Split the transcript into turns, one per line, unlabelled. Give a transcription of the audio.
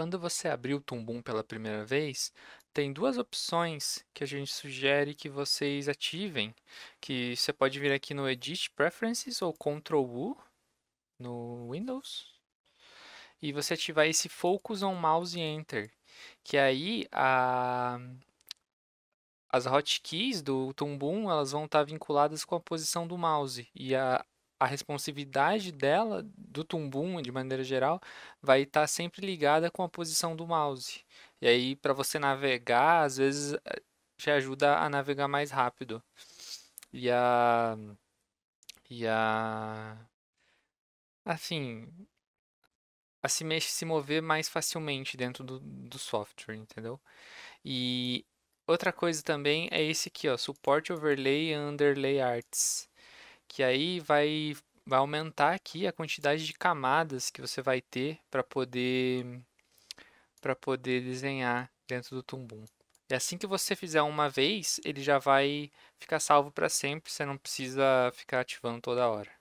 quando você abrir o Tumbum pela primeira vez, tem duas opções que a gente sugere que vocês ativem, que você pode vir aqui no Edit Preferences ou Ctrl U no Windows e você ativar esse Focus on Mouse Enter, que aí a as hotkeys do Tumbum elas vão estar vinculadas com a posição do mouse e a, a responsividade dela, do tumbum de maneira geral, vai estar tá sempre ligada com a posição do mouse. E aí, para você navegar, às vezes eh, te ajuda a navegar mais rápido. E a. E a. Assim. A se, mexer se mover mais facilmente dentro do, do software, entendeu? E outra coisa também é esse aqui, ó, suporte overlay underlay arts que aí vai, vai aumentar aqui a quantidade de camadas que você vai ter para poder para poder desenhar dentro do tumbum. E assim que você fizer uma vez, ele já vai ficar salvo para sempre, você não precisa ficar ativando toda hora.